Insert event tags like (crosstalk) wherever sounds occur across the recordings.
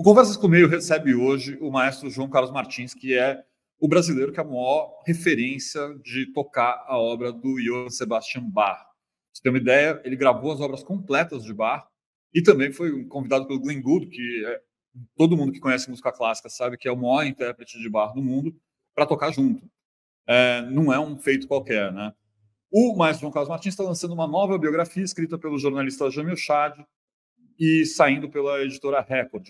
O Conversas com o Meio recebe hoje o maestro João Carlos Martins, que é o brasileiro que é a maior referência de tocar a obra do Johann Sebastian Bach. você tem uma ideia, ele gravou as obras completas de Bach e também foi convidado pelo Glenn Gould, que é, todo mundo que conhece música clássica sabe que é o maior intérprete de Bach do mundo, para tocar junto. É, não é um feito qualquer, né? O maestro João Carlos Martins está lançando uma nova biografia escrita pelo jornalista Jamil Chad e saindo pela editora Record.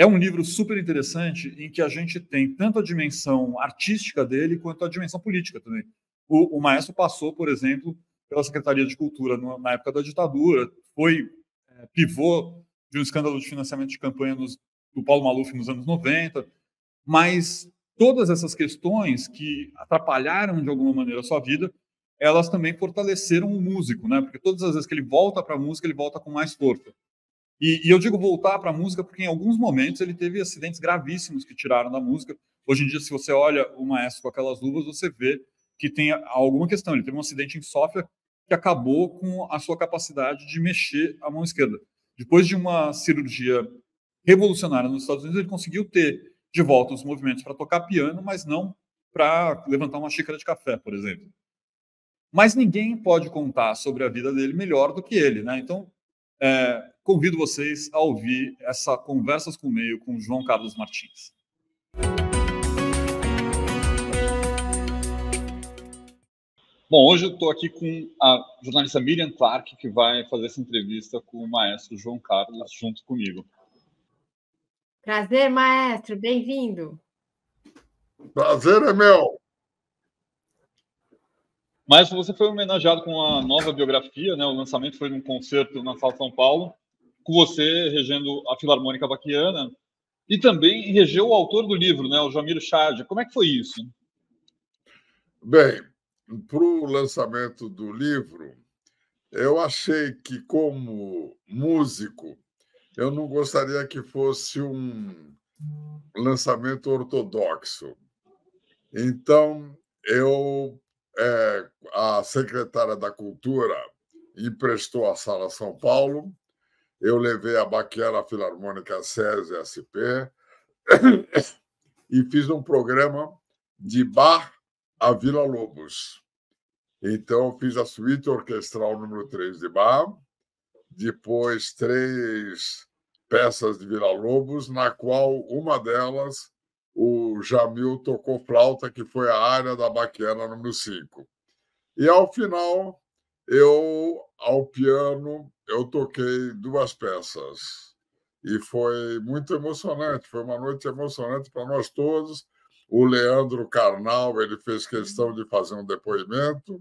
É um livro super interessante em que a gente tem tanto a dimensão artística dele quanto a dimensão política também. O, o maestro passou, por exemplo, pela Secretaria de Cultura na época da ditadura, foi é, pivô de um escândalo de financiamento de campanha nos, do Paulo Maluf nos anos 90, mas todas essas questões que atrapalharam de alguma maneira a sua vida, elas também fortaleceram o músico, né? Porque todas as vezes que ele volta para a música, ele volta com mais força. E, e eu digo voltar para a música porque em alguns momentos ele teve acidentes gravíssimos que tiraram da música. Hoje em dia, se você olha o maestro com aquelas luvas, você vê que tem alguma questão. Ele teve um acidente em Sófia que acabou com a sua capacidade de mexer a mão esquerda. Depois de uma cirurgia revolucionária nos Estados Unidos, ele conseguiu ter de volta os movimentos para tocar piano, mas não para levantar uma xícara de café, por exemplo. Mas ninguém pode contar sobre a vida dele melhor do que ele, né? Então, é, convido vocês a ouvir essa Conversas com o Meio com João Carlos Martins. Bom, hoje eu estou aqui com a jornalista Miriam Clark, que vai fazer essa entrevista com o maestro João Carlos junto comigo. Prazer, maestro, bem-vindo. Prazer é meu. Maestro, você foi homenageado com a nova biografia, né? O lançamento foi num concerto na Sala São Paulo com você regendo a Filarmônica Baquiana e também regeu o autor do livro, né, o Jamiro Chad. Como é que foi isso? Bem, para o lançamento do livro, eu achei que, como músico, eu não gostaria que fosse um lançamento ortodoxo. Então, eu, é, a secretária da Cultura emprestou a Sala São Paulo eu levei a Baquera Filarmônica César SP (coughs) e fiz um programa de bar a Vila Lobos. Então, fiz a suíte orquestral número 3 de bar, depois três peças de Vila Lobos, na qual uma delas o Jamil tocou flauta, que foi a área da Baquera número 5. E ao final, eu, ao piano, eu toquei duas peças e foi muito emocionante. Foi uma noite emocionante para nós todos. O Leandro Carnal ele fez questão de fazer um depoimento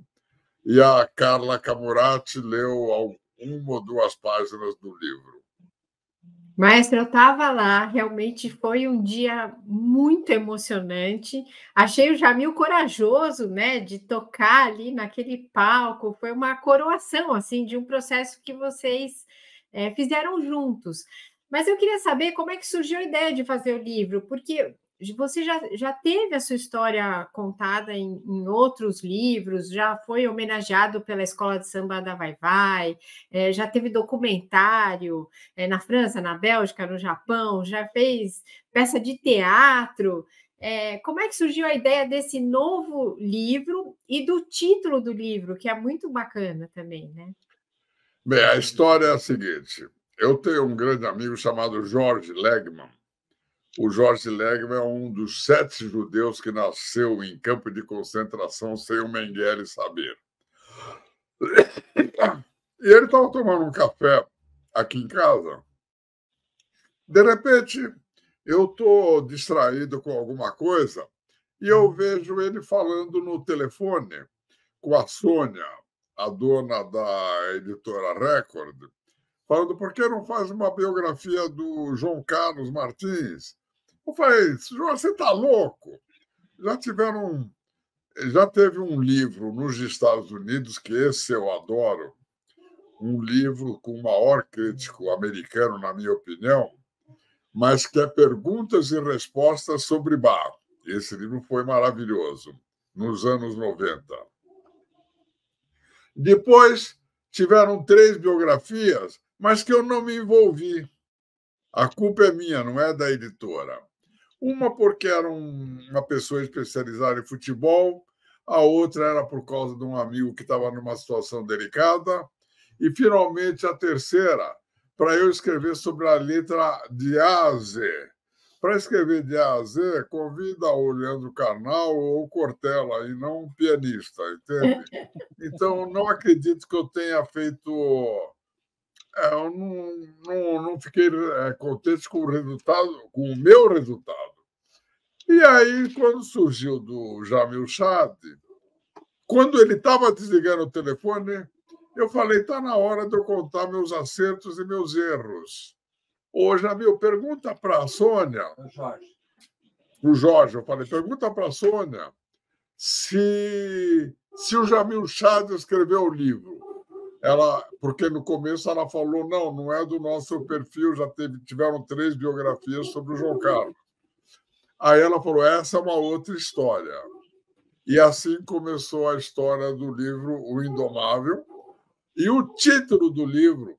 e a Carla Camurati leu uma ou duas páginas do livro. Maestro, eu estava lá, realmente foi um dia muito emocionante. Achei o Jamil corajoso, né, de tocar ali naquele palco. Foi uma coroação, assim, de um processo que vocês é, fizeram juntos. Mas eu queria saber como é que surgiu a ideia de fazer o livro, porque você já, já teve a sua história contada em, em, outros livros, já foi homenageado pela Escola de Samba da Vai Vai, é, já teve documentário é, na França, na Bélgica, no Japão, já fez peça de teatro. É, como é que surgiu a ideia desse novo livro e do título do livro, que é muito bacana também, né? Bem, a história é a seguinte. Eu tenho um grande amigo chamado Jorge Legman, o Jorge Legma é um dos sete judeus que nasceu em campo de concentração sem o Mengele saber. E ele estava tomando um café aqui em casa. De repente, eu estou distraído com alguma coisa e eu uhum. vejo ele falando no telefone com a Sônia, a dona da editora Record, falando por que não faz uma biografia do João Carlos Martins? Eu falei, João, você está louco? Já tiveram. Já teve um livro nos Estados Unidos, que esse eu adoro, um livro com o maior crítico americano, na minha opinião, mas que é Perguntas e Respostas sobre Bar. Esse livro foi maravilhoso, nos anos 90. Depois tiveram três biografias, mas que eu não me envolvi. A culpa é minha, não é da editora. Uma porque era um, uma pessoa especializada em futebol, a outra era por causa de um amigo que estava numa situação delicada, e finalmente a terceira, para eu escrever sobre a letra de A Para escrever de A Z, convida o Leandro Carnal ou o Cortella, e não um pianista, entende? (laughs) Então, não acredito que eu tenha feito é, eu não, não, não fiquei é, contente com o resultado, com o meu resultado. E aí, quando surgiu do Jamil Chad, quando ele estava desligando o telefone, eu falei: está na hora de eu contar meus acertos e meus erros. Ô, Jamil, pergunta para a Sônia. Para o Jorge, eu falei: pergunta para a Sônia se, se o Jamil Chad escreveu o livro. Ela, porque no começo ela falou: não, não é do nosso perfil, já teve, tiveram três biografias sobre o João Carlos. Aí ela falou: essa é uma outra história. E assim começou a história do livro O Indomável. E o título do livro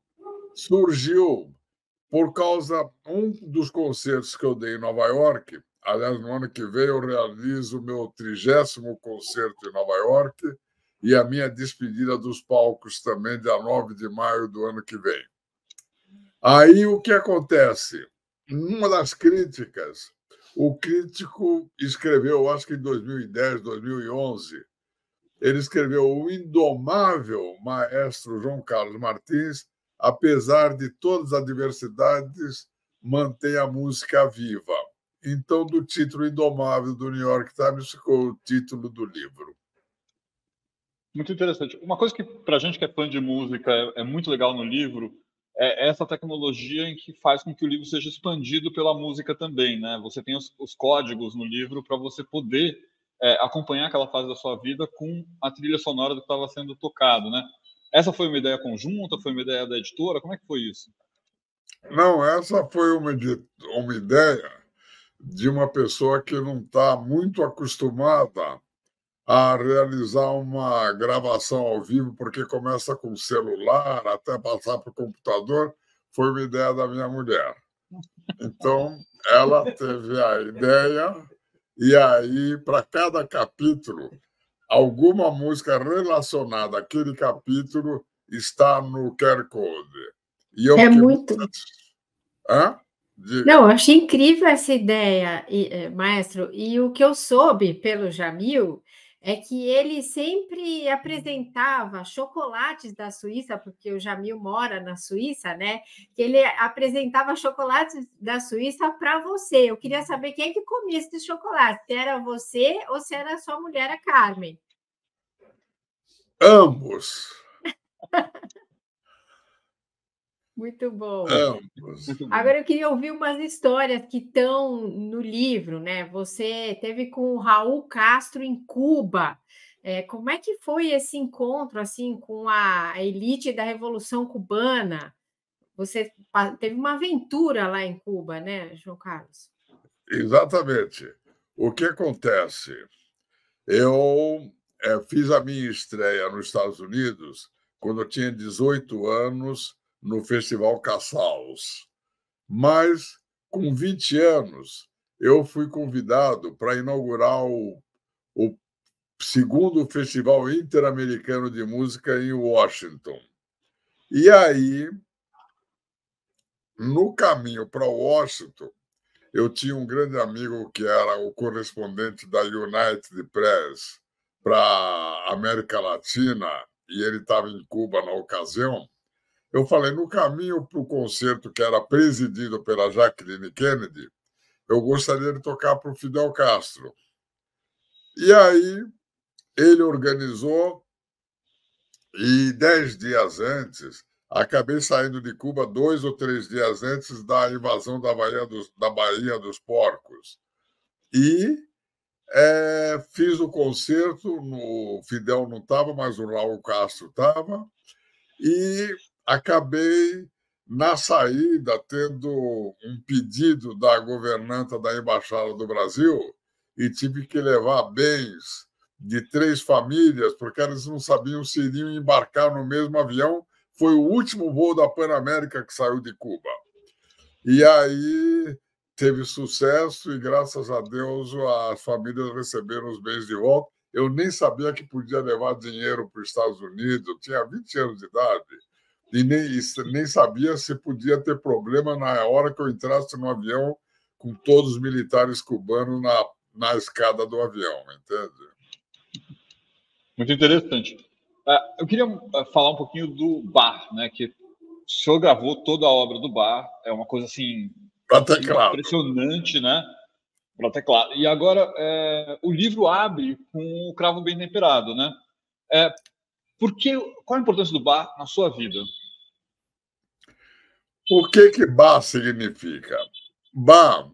surgiu por causa um dos concertos que eu dei em Nova York. Aliás, no ano que vem eu realizo o meu trigésimo concerto em Nova York e a minha despedida dos palcos também, dia 9 de maio do ano que vem. Aí o que acontece? Uma das críticas o crítico escreveu, acho que em 2010, 2011, ele escreveu o indomável maestro João Carlos Martins, apesar de todas as adversidades, mantém a música viva. Então, do título indomável do New York Times ficou o título do livro. Muito interessante. Uma coisa que para a gente que é fã de música é, é muito legal no livro é, é essa tecnologia em que faz com que o livro seja expandido pela música também, né? Você tem os, os códigos no livro para você poder é, acompanhar aquela fase da sua vida com a trilha sonora do que estava sendo tocado, né? Essa foi uma ideia conjunta, foi uma ideia da editora, como é que foi isso? Não, essa foi uma, uma ideia de uma pessoa que não está muito acostumada a realizar uma gravação ao vivo, porque começa com celular até passar para o computador, foi uma ideia da minha mulher. Então, ela teve a ideia, e aí, para cada capítulo, alguma música relacionada àquele capítulo está no QR Code. é muito. Hã? De... Não, eu achei incrível essa ideia, eh, maestro. E o que eu soube pelo Jamil é que ele sempre uhum. apresentava chocolates da Suíça, porque o Jamil mora na Suíça, né? Que ele apresentava chocolates da Suíça para você. Eu queria uhum. saber quem é que comia esse chocolates, se era você ou se era a sua mulher, a Carmen. Ambos. (laughs) Muito bom. Ambos. Agora eu queria ouvir umas histórias que estão no livro, né? Você teve com o Raul Castro em Cuba. É, como é que foi esse encontro assim com a elite da Revolução Cubana? Você teve uma aventura lá em Cuba, né, João Carlos? Exatamente. O que acontece? Eu é, fiz a minha estreia nos Estados Unidos quando eu tinha 18 anos no Festival Caçaus. Mas, com 20 anos, eu fui convidado para inaugurar o, o segundo Festival Interamericano de Música em Washington. E aí, no caminho para Washington, eu tinha um grande amigo que era o correspondente da United Press para América Latina, e ele estava em Cuba na ocasião. Eu falei, no caminho para o concerto que era presidido pela Jacqueline Kennedy, eu gostaria de tocar para o Fidel Castro. E aí ele organizou, e dez dias antes, acabei saindo de Cuba dois ou três dias antes da invasão da Bahia dos, da Bahia dos Porcos. E é, fiz o concerto, no, o Fidel não estava, mas o Raul Castro estava, e acabei na saída tendo um pedido da governanta da embaixada do Brasil e tive que levar bens de três famílias porque elas não sabiam se iriam embarcar no mesmo avião. Foi o último voo da Panamérica que saiu de Cuba. E aí teve sucesso e graças a Deus as famílias receberam os bens de volta. Eu nem sabia que podia levar dinheiro para os Estados Unidos, eu tinha 20 anos de idade e nem, nem sabia se podia ter problema na hora que eu entrasse no avião com todos os militares cubanos na, na escada do avião, entende? Muito interessante. Ah, eu queria ah, falar um pouquinho do bar, né? Que o senhor gravou toda a obra do bar, é uma coisa assim impressionante, né? Para teclado. E agora é, o livro abre com o cravo bem temperado, né? É, por que, qual a importância do bar na sua vida? O que que Ba significa? Ba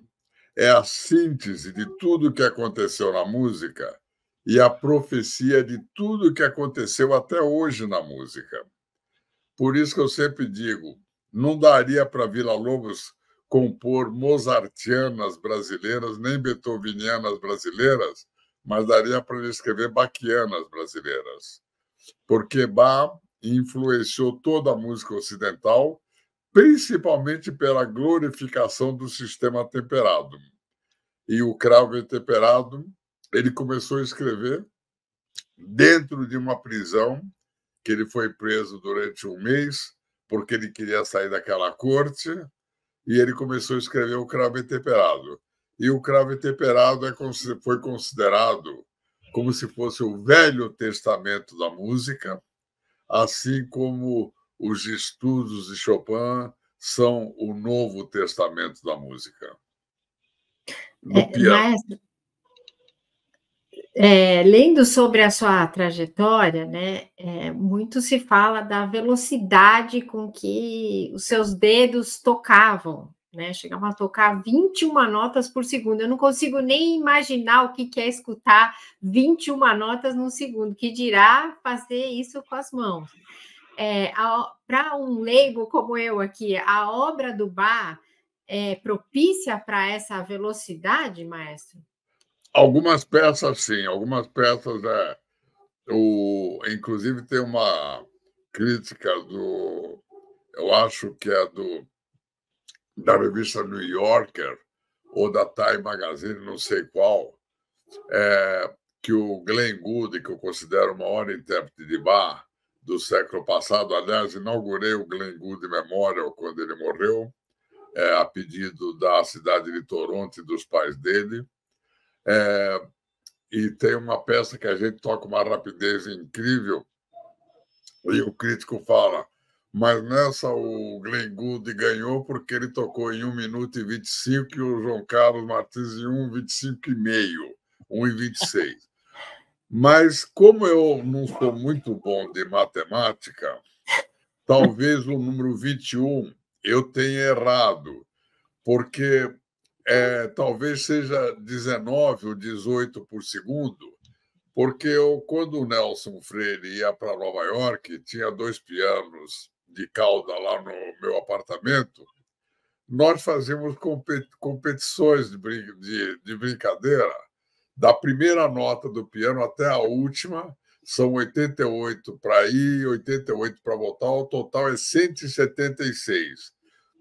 é a síntese de tudo o que aconteceu na música e a profecia de tudo o que aconteceu até hoje na música. Por isso que eu sempre digo, não daria para Vila Lobos compor mozartianas brasileiras, nem beethovenianas brasileiras, mas daria para ele escrever baquianas brasileiras. Porque ba influenciou toda a música ocidental principalmente pela glorificação do sistema temperado. E o Crowley temperado, ele começou a escrever dentro de uma prisão, que ele foi preso durante um mês, porque ele queria sair daquela corte, e ele começou a escrever o Cravo Temperado. E o Cravo Temperado é, foi considerado como se fosse o Velho Testamento da música, assim como os estudos de Chopin são o novo testamento da música. No é, piano. É, lendo sobre a sua trajetória, né, é, muito se fala da velocidade com que os seus dedos tocavam, né, chegavam a tocar 21 notas por segundo. Eu não consigo nem imaginar o que é escutar 21 notas num segundo, que dirá fazer isso com as mãos é, para um leigo como eu aqui, a obra do Bar é propícia para essa velocidade, maestro? Algumas peças, sim. Algumas peças, é, o, inclusive, tem uma crítica do... Eu acho que é do da revista New Yorker ou da Time Magazine, não sei qual, é, que o Glenn Gould, que eu considero o maior intérprete de bar, do século passado. Aliás, inaugurei o Glenwood Memorial quando ele morreu, é, a pedido da cidade de Toronto e dos pais dele. É, e tem uma peça que a gente toca uma rapidez incrível, e o crítico fala. Mas nessa o Glenn Gould ganhou porque ele tocou em 1 minuto e 25 e o João Carlos Martins em 1 25 e meio, 1 e 26. Mas como eu não sou muito bom de matemática, talvez o número 21 eu tenha errado, porque é, talvez seja 19 ou 18 por segundo, porque eu, quando o Nelson Freire ia para Nova York, tinha dois pianos de cauda lá no meu apartamento, nós fazíamos competições de, brin de, de brincadeira da primeira nota do piano até a última, são 88 para ir, 88 para voltar, o total é 176.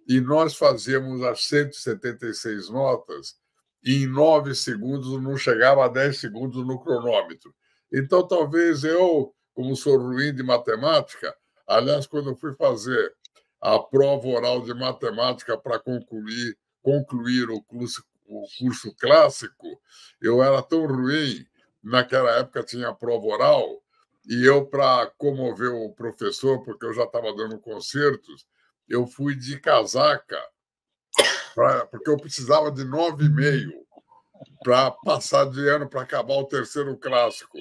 E nós fazíamos as 176 notas e em 9 segundos, não chegava a 10 segundos no cronômetro. Então, talvez eu, como sou ruim de matemática, aliás, quando eu fui fazer a prova oral de matemática para concluir, concluir o curso, o curso clássico, eu era tão ruim, naquela época tinha prova oral, e eu, para comover o professor, porque eu já estava dando concertos, eu fui de casaca, pra, porque eu precisava de nove e meio para passar de ano, para acabar o terceiro clássico.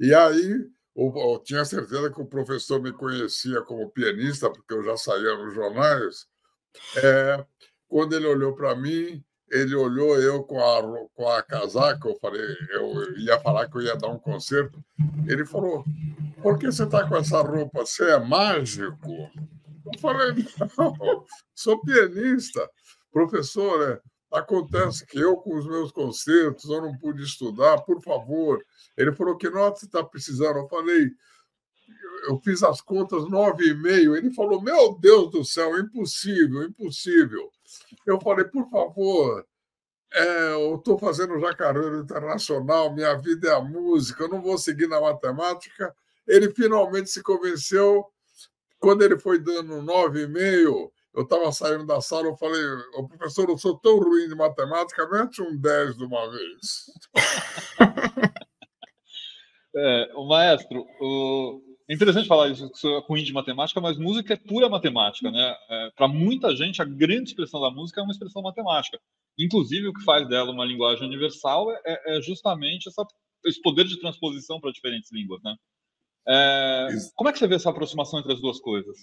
E aí eu, eu, tinha certeza que o professor me conhecia como pianista, porque eu já saía nos jornais. É, quando ele olhou para mim, ele olhou eu com a, com a casaca, eu falei, eu ia falar que eu ia dar um concerto. Ele falou, por que você está com essa roupa? Você é mágico? Eu falei, (laughs) não, sou pianista. Professor, é, acontece que eu com os meus concertos, eu não pude estudar, por favor. Ele falou, que nota você está precisando? Eu falei, eu fiz as contas nove e meio. Ele falou, meu Deus do céu, impossível, impossível. Eu falei, por favor, é, eu estou fazendo jacaré internacional, minha vida é a música, eu não vou seguir na matemática. Ele finalmente se convenceu. Quando ele foi dando nove e meio. eu estava saindo da sala, eu falei, oh, professor, eu sou tão ruim de matemática, mete um 10 de uma vez. (laughs) É, o maestro, o, é interessante falar isso, que é ruim de matemática, mas música é pura matemática, né? É, Para muita gente, a grande expressão da música é uma expressão matemática. Inclusive, o que faz dela uma linguagem universal é, é, é justamente essa, esse poder de transposição para diferentes línguas, né? É, como é que você vê essa aproximação entre as duas coisas?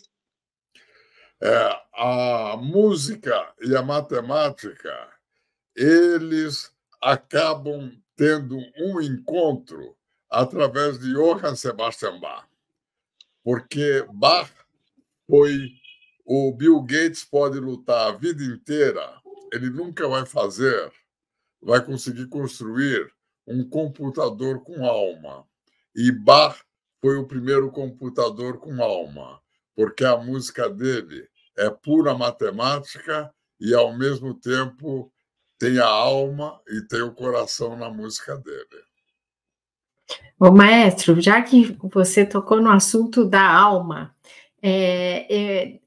É, a música e a matemática, eles acabam tendo um encontro através de Johann Sebastian Bach porque Bach foi o Bill Gates pode lutar a vida inteira, ele nunca vai fazer, vai conseguir construir um computador com alma. E Bach foi o primeiro computador com alma, porque a música dele é pura matemática e ao mesmo tempo tem a alma e tem o coração na música dele. Ô, maestro, já que você tocou no assunto da alma, é, é,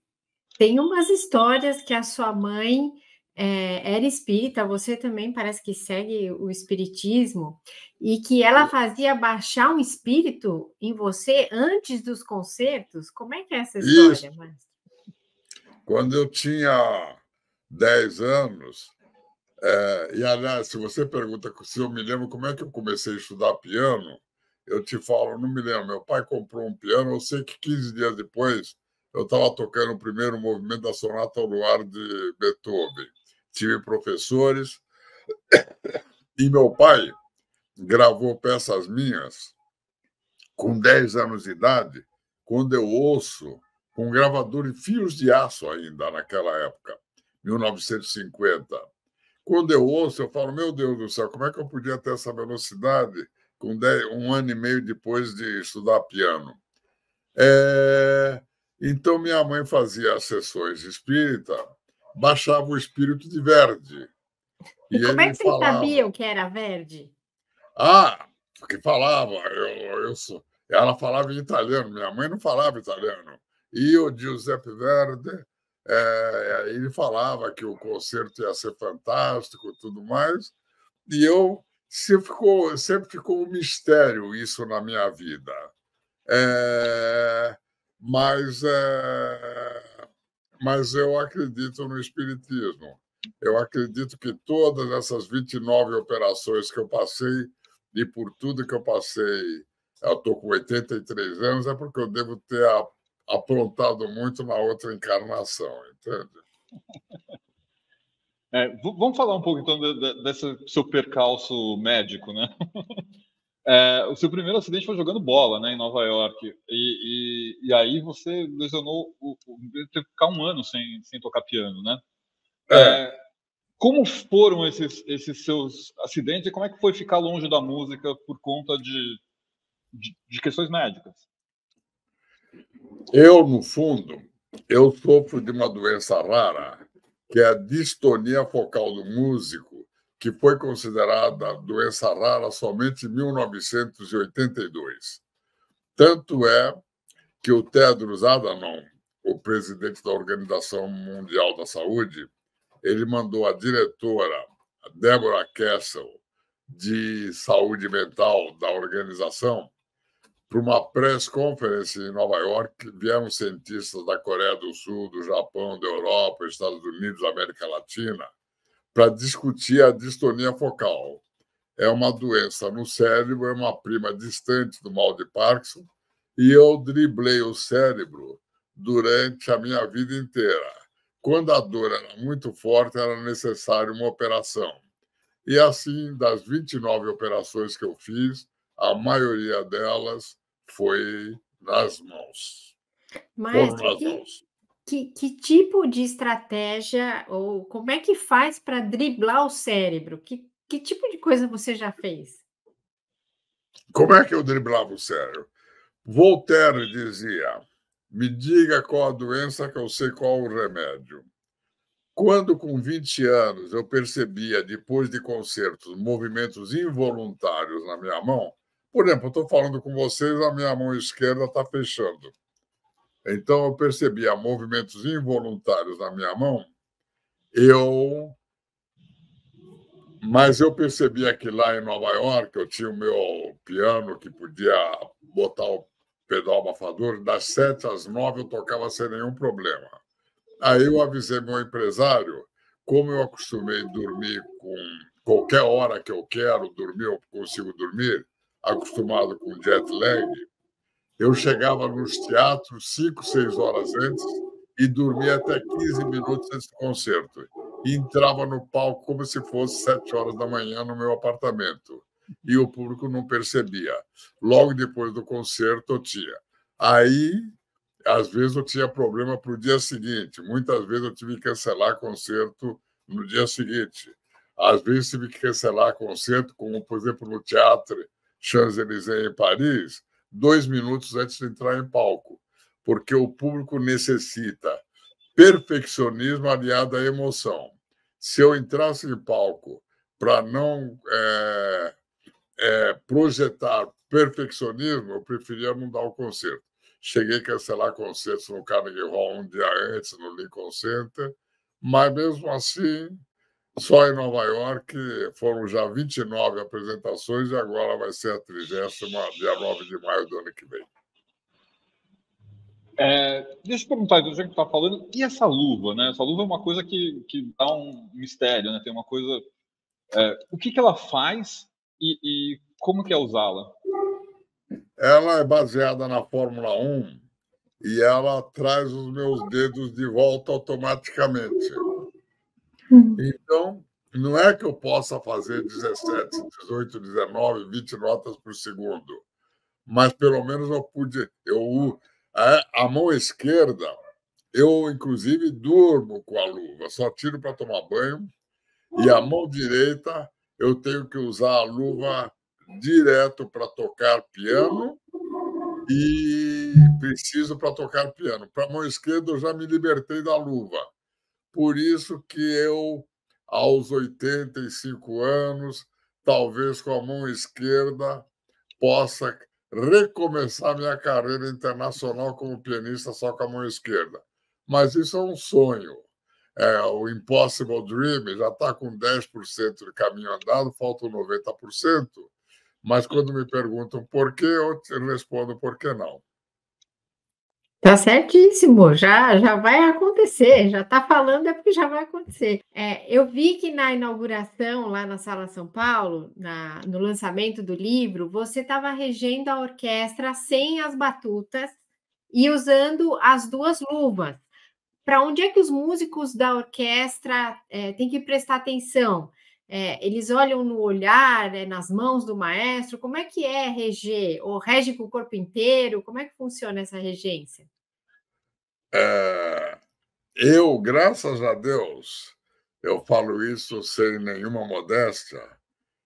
tem umas histórias que a sua mãe é, era espírita, você também parece que segue o espiritismo, e que ela fazia baixar um espírito em você antes dos concertos. Como é que é essa história, Isso. maestro? Quando eu tinha 10 anos, é, e, aliás, se você pergunta se eu me lembro como é que eu comecei a estudar piano, eu te falo, não me lembro. Meu pai comprou um piano, eu sei que 15 dias depois eu estava tocando o primeiro movimento da Sonata ao Luar de Beethoven. Tive professores (coughs) e meu pai gravou peças minhas com 10 anos de idade, quando eu ouço com gravador em fios de aço ainda naquela época, 1950 quando eu ouço, eu falo, meu Deus do céu, como é que eu podia ter essa velocidade com um ano e meio depois de estudar piano? É... Então, minha mãe fazia as sessões espírita, baixava o espírito de verde. E, e como é que vocês falava... sabiam que era verde? Ah, porque falava, eu, eu sou... ela falava em italiano, minha mãe não falava italiano. E o Giuseppe Verde, é, ele falava que o concerto ia ser fantástico tudo mais, e eu sempre ficou, sempre ficou um mistério isso na minha vida. É, mas, é, mas eu acredito no Espiritismo. Eu acredito que todas essas 29 operações que eu passei e por tudo que eu passei, eu estou com 83 anos, é porque eu devo ter a aprontado muito na outra encarnação, entende? (laughs) É, vamos falar um pouco então desse seu percalço médico, né? (laughs) É, o seu primeiro acidente foi jogando bola, né, em Nova York. E, e, e aí você lesionou, o, o, teve que ficar um ano sem, sem tocar piano, né? É. É, como foram esses, esses seus acidentes e como é que foi ficar longe da música por conta de, de, de questões médicas? Eu, no fundo, eu sofro de uma doença rara, que é a distonia focal do músico, que foi considerada doença rara somente em 1982. Tanto é que o Tedros Adhanom, o presidente da Organização Mundial da Saúde, ele mandou a diretora Deborah Castle de saúde mental da organização para uma press conference em Nova York, vieram cientistas da Coreia do Sul, do Japão, da Europa, Estados Unidos, América Latina, para discutir a distonia focal. É uma doença no cérebro, é uma prima distante do mal de Parkinson, e eu driblei o cérebro durante a minha vida inteira. Quando a dor era muito forte, era necessário uma operação. E assim, das 29 operações que eu fiz, a maioria delas foi nas mãos. Mas que, mãos. Que, que, tipo de estratégia ou como é que faz para driblar o cérebro? Que, que tipo de coisa você já fez? Como é que eu driblava o cérebro? Voltaire dizia: me diga qual a doença que eu sei qual o remédio. Quando, com 20 anos, eu percebia, depois de concertos, movimentos involuntários na minha mão, por exemplo, estou falando com vocês, a minha mão esquerda está fechando. Então eu percebia movimentos involuntários na minha mão. Eu mas eu percebia que lá em Nova York eu tinha o meu piano que podia botar o pedal abafador, das sete às nove eu tocava sem nenhum problema. Aí eu avisei meu empresário, como eu acostumei dormir com qualquer hora que eu quero dormir, eu consigo dormir, acostumado com jet lag, eu chegava nos teatros cinco, seis horas antes e dormia até 15 minutos antes do concerto. E entrava no palco como se fosse sete horas da manhã no meu apartamento. E o público não percebia. Logo depois do concerto, eu tinha. Aí, às vezes, eu tinha problema para o dia seguinte. Muitas vezes, eu tive que cancelar concerto no dia seguinte. Às vezes, tive que cancelar concerto, como, por exemplo, no teatro, Champs-Élysées em Paris dois minutos antes de entrar em palco, porque o público necessita perfeccionismo aliado à emoção. Se eu entrasse em palco para não é, é, projetar perfeccionismo, eu preferia não dar o concerto. Cheguei a cancelar concertos no Carnegie Hall um dia antes, no Lincoln Center, mas mesmo assim só em Nova York foram já 29 apresentações e agora vai ser a 30, dia 9 de maio do ano que vem. É, deixa eu perguntar, do então, jeito que está falando, e essa luva, né? Essa luva é uma coisa que, que dá um mistério, né? Tem uma coisa. É, o que, que ela faz e, e como que é usá-la? Ela é baseada na Fórmula 1 e ela traz os meus dedos de volta automaticamente. Uhum. Então, não é que eu possa fazer 17, 18, 19, 20 notas por segundo, mas pelo menos eu pude. Eu, a, é, a mão esquerda, eu inclusive durmo com a luva, só tiro para tomar banho, e a mão direita eu tenho que usar a luva direto para tocar piano e preciso para tocar piano. Para a mão esquerda eu já me libertei da luva. Por isso que eu, aos 85 anos, talvez com a mão esquerda, possa recomeçar minha carreira internacional como pianista só com a mão esquerda. Mas isso é um sonho. É, o Impossible Dream já está com 10% de caminho andado, falta 90%. Mas quando me perguntam por quê, eu respondo por que não. Tá certíssimo, já, já vai acontecer, já tá falando é porque já vai acontecer. É, eu vi que na inauguração, lá na Sala São Paulo, na, no lançamento do livro, você estava regendo a orquestra sem as batutas e usando as duas luvas. Para onde é que os músicos da orquestra é, têm que prestar atenção? É, eles olham no olhar, é, nas mãos do maestro? Como é que é reger? Ou rege com o corpo inteiro? Como é que funciona essa regência? É, eu, graças a Deus, eu falo isso sem nenhuma modéstia,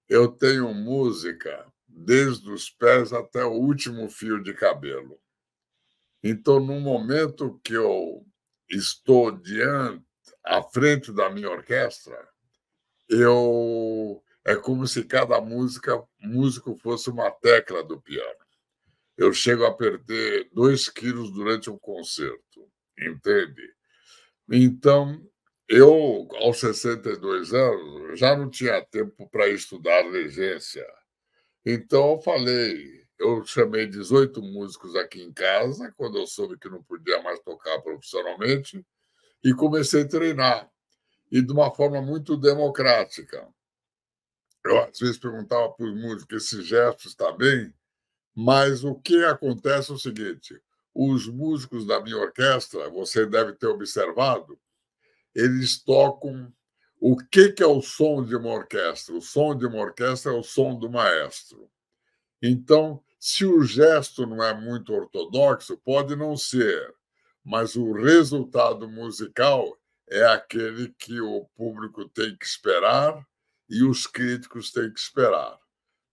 eu tenho música desde os pés até o último fio de cabelo. Então, no momento que eu estou diante, à frente da minha orquestra, eu é como se cada música músico fosse uma tecla do piano. Eu chego a perder dois quilos durante um concerto, entende? Então, eu, aos 62 anos, já não tinha tempo para estudar regência. Então, eu falei, eu chamei 18 músicos aqui em casa, quando eu soube que não podia mais tocar profissionalmente, e comecei a treinar e de uma forma muito democrática. Eu às vezes perguntava para os músicos: esse gesto está bem? Mas o que acontece é o seguinte: os músicos da minha orquestra, você deve ter observado, eles tocam o que, que é o som de uma orquestra? O som de uma orquestra é o som do maestro. Então, se o gesto não é muito ortodoxo, pode não ser, mas o resultado musical é aquele que o público tem que esperar e os críticos têm que esperar.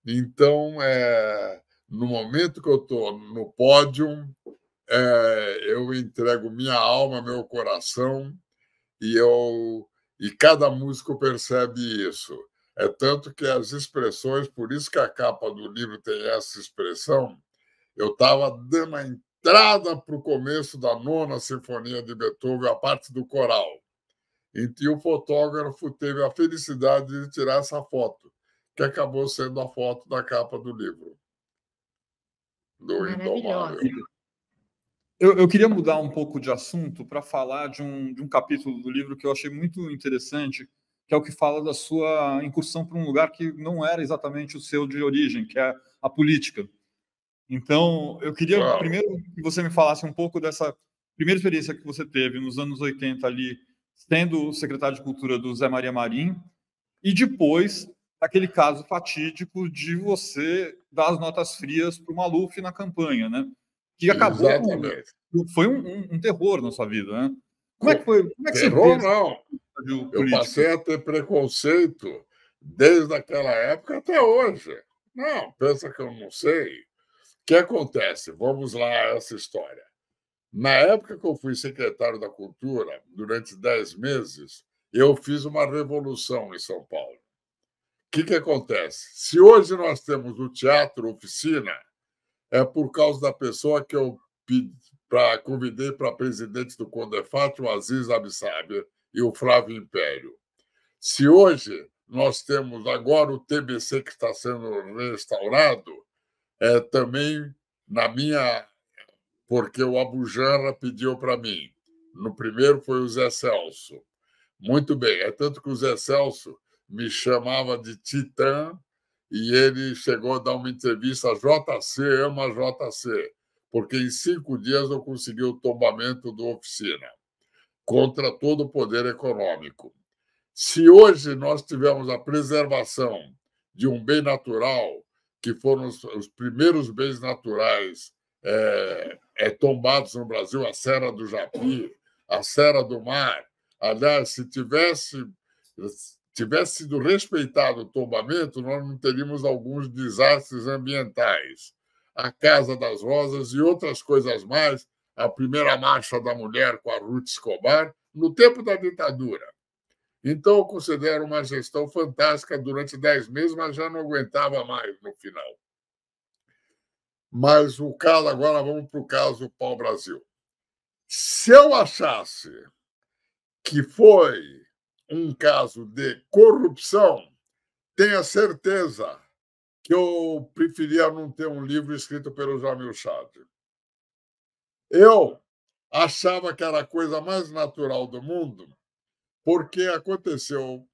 Então, é, no momento que eu estou no pódio, é, eu entrego minha alma, meu coração, e, eu, e cada músico percebe isso. É tanto que as expressões, por isso que a capa do livro tem essa expressão, eu estava dando a entrada para o começo da nona sinfonia de Beethoven, a parte do coral em que o fotógrafo teve a felicidade de tirar essa foto, que acabou sendo a foto da capa do livro. Do Eu, eu, queria mudar um pouco de assunto para falar de um, de um capítulo do livro que eu achei muito interessante, que é o que fala da sua incursão para um lugar que não era exatamente o seu de origem, que é a política. Então, eu queria claro. primeiro que você me falasse um pouco dessa primeira experiência que você teve nos anos 80 ali sendo secretário de Cultura do Zé Maria Marim, e depois aquele caso fatídico de você dar as notas frias para o Maluf na campanha, né? Que acabou foi um, um, um, terror na sua vida, né? Como é que foi? Como é que terror você não. Tipo eu passei a ter preconceito desde aquela época até hoje. Não, pensa que eu não sei. O que acontece? Vamos lá essa história. Na época que eu fui secretário da Cultura, durante dez meses, eu fiz uma revolução em São Paulo. O que, que acontece? Se hoje nós temos o teatro oficina, é por causa da pessoa que eu pra, convidei para presidente do Condefat, o Aziz Absab e o Flávio Império. Se hoje nós temos agora o TBC que está sendo restaurado, é também na minha porque o Abujanra pediu para mim. No primeiro foi o Zé Celso. Muito bem, é tanto que o Zé Celso me chamava de Titã e ele chegou a dar uma entrevista a JC, ama JC, porque em cinco dias eu consegui o tombamento do Oficina, contra todo o poder econômico. Se hoje nós tivermos a preservação de um bem natural, que foram os primeiros bens naturais é, é, tombados no Brasil, a Serra do Japi, a Serra do Mar. Aliás, se tivesse, tivesse sido respeitado o tombamento, nós não teríamos alguns desastres ambientais. A Casa das Rosas e outras coisas mais, a primeira marcha da mulher com a Ruth Escobar, no tempo da ditadura. Então, eu considero uma gestão fantástica durante dez meses, mas já não aguentava mais no final. Mas o caso, agora vamos para o caso pau-brasil. Se eu achasse que foi um caso de corrupção, tenha certeza que eu preferia não ter um livro escrito pelo Jamil Chad. Eu achava que era a coisa mais natural do mundo, porque aconteceu.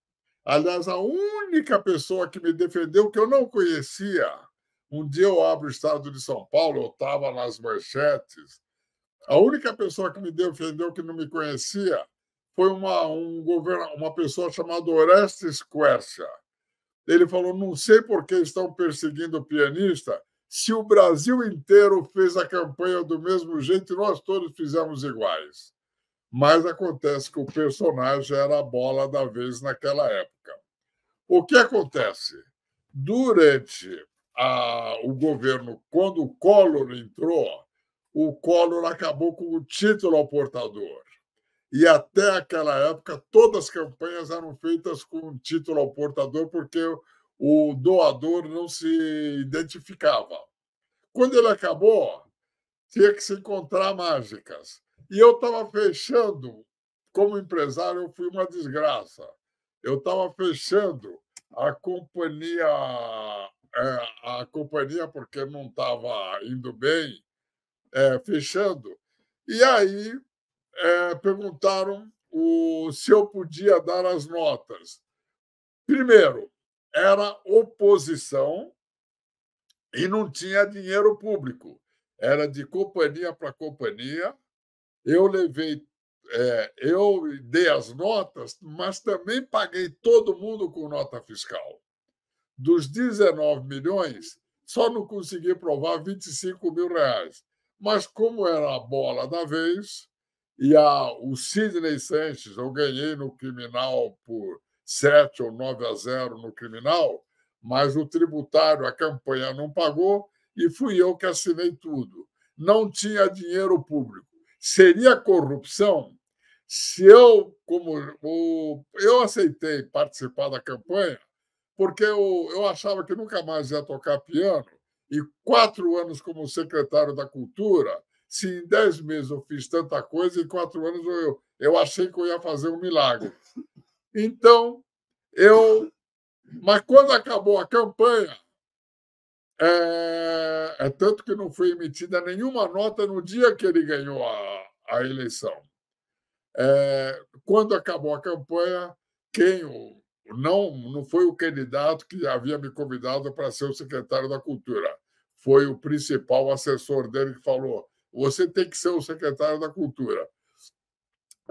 Aliás, a única pessoa que me defendeu, que eu não conhecia, um dia eu abro o estado de São Paulo, eu estava nas manchetes. A única pessoa que me defendeu que não me conhecia foi uma, um governo, uma pessoa chamada Orestes Quercia. Ele falou: não sei por que estão perseguindo o pianista, se o Brasil inteiro fez a campanha do mesmo jeito e nós todos fizemos iguais. Mas acontece que o personagem era a bola da vez naquela época. O que acontece? Durante a, o governo, quando o Collor entrou, o Collor acabou com o título ao portador. E até aquela época, todas as campanhas eram feitas com título ao portador, porque o doador não se identificava. Quando ele acabou, tinha que se encontrar mágicas. E eu estava fechando, como empresário, eu fui uma desgraça. Eu estava fechando a companhia é, a companhia, porque não estava indo bem, é, fechando. E aí é, perguntaram o, se eu podia dar as notas. Primeiro, era oposição e não tinha dinheiro público. Era de companhia para companhia. Eu levei, é, eu dei as notas, mas também paguei todo mundo com nota fiscal dos 19 milhões, só não consegui provar 25 mil reais. Mas como era a bola da vez, e a, o Sidney Sanches, eu ganhei no criminal por 7 ou 9 a 0 no criminal, mas o tributário, a campanha não pagou e fui eu que assinei tudo. Não tinha dinheiro público. Seria corrupção se eu, como eu aceitei participar da campanha, porque eu, eu achava que nunca mais ia tocar piano, e quatro anos como secretário da Cultura, se em dez meses eu fiz tanta coisa, em quatro anos eu, eu achei que eu ia fazer um milagre. Então, eu. Mas quando acabou a campanha, é, é tanto que não foi emitida nenhuma nota no dia que ele ganhou a, a eleição. É, quando acabou a campanha, quem o não, não foi o candidato que havia me convidado para ser o secretário da Cultura. Foi o principal assessor dele que falou: você tem que ser o secretário da Cultura.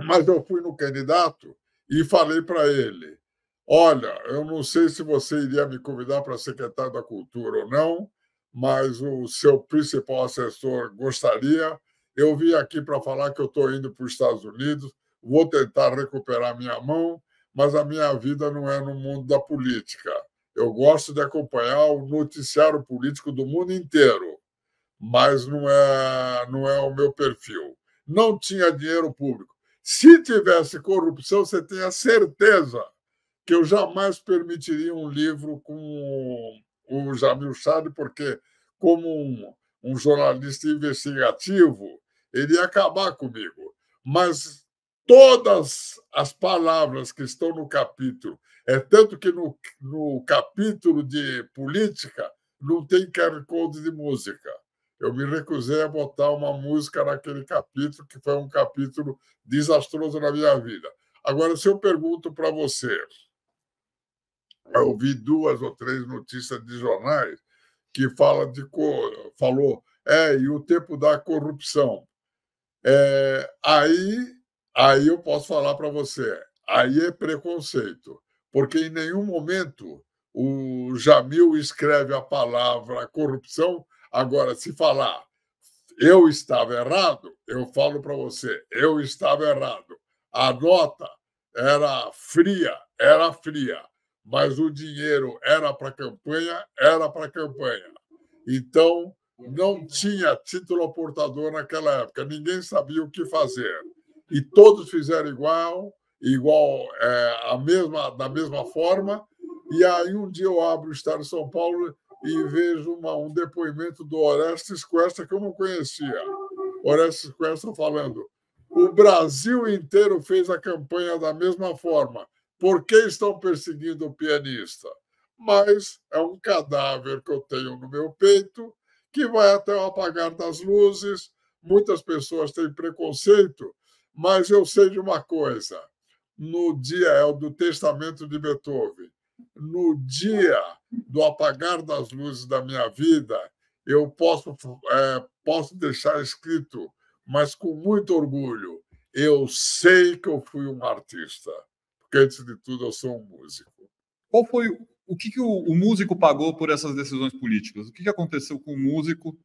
Mas eu fui no candidato e falei para ele: olha, eu não sei se você iria me convidar para secretário da Cultura ou não, mas o seu principal assessor gostaria. Eu vim aqui para falar que eu estou indo para os Estados Unidos, vou tentar recuperar minha mão mas a minha vida não é no mundo da política. Eu gosto de acompanhar o noticiário político do mundo inteiro, mas não é, não é o meu perfil. Não tinha dinheiro público. Se tivesse corrupção, você tem a certeza que eu jamais permitiria um livro com o Jamil Chad, porque, como um, um jornalista investigativo, ele ia acabar comigo. Mas todas as palavras que estão no capítulo. É tanto que no, no capítulo de política não tem QR Code de música. Eu me recusei a botar uma música naquele capítulo, que foi um capítulo desastroso na minha vida. Agora, se eu pergunto para você, eu vi duas ou três notícias de jornais que fala de falou é e o tempo da corrupção. É, aí Aí eu posso falar para você, aí é preconceito, porque em nenhum momento o Jamil escreve a palavra corrupção. Agora, se falar eu estava errado, eu falo para você, eu estava errado. A nota era fria, era fria, mas o dinheiro era para campanha, era para campanha. Então, não tinha título aportador naquela época, ninguém sabia o que fazer e todos fizeram igual, igual é, a mesma, da mesma forma. E aí um dia eu abro o Estado de São Paulo e vejo uma, um depoimento do Orestes Cuesta que eu não conhecia. Orestes Cuesta falando: o Brasil inteiro fez a campanha da mesma forma. Por que estão perseguindo o pianista? Mas é um cadáver que eu tenho no meu peito que vai até o apagar das luzes. Muitas pessoas têm preconceito mas eu sei de uma coisa: no dia é o do testamento de Beethoven, no dia do apagar das luzes da minha vida, eu posso, é, posso deixar escrito, mas com muito orgulho, eu sei que eu fui um artista, porque antes de tudo eu sou um músico. Qual foi o que, que o, o músico pagou por essas decisões políticas? O que, que aconteceu com o músico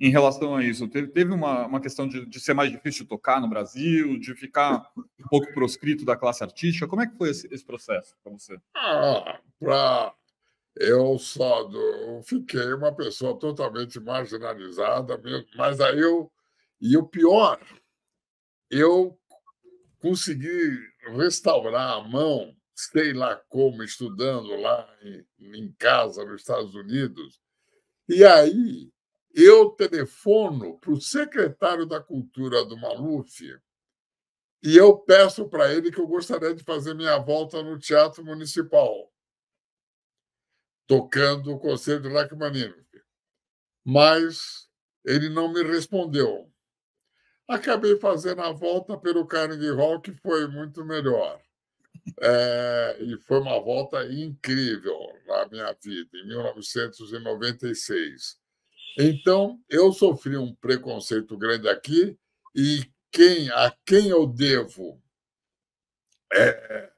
em relação a isso? Teve, teve uma, uma questão de, de, ser mais difícil tocar no Brasil, de ficar um pouco proscrito da classe artística? Como é que foi esse, esse processo para você? Ah, Eu só do... fiquei uma pessoa totalmente marginalizada mesmo, mas aí eu. E o pior, eu consegui restaurar a mão, sei lá como, estudando lá em, em casa nos Estados Unidos. E aí eu telefono para o secretário da Cultura do Maluf e eu peço para ele que eu gostaria de fazer minha volta no Teatro Municipal, tocando o Conselho de Lachmaninoff. Mas ele não me respondeu. Acabei fazendo a volta pelo Carnegie Hall, que foi muito melhor. É, e foi uma volta incrível na minha vida, em 1996. Então, eu sofri um preconceito grande aqui e quem a quem eu devo é,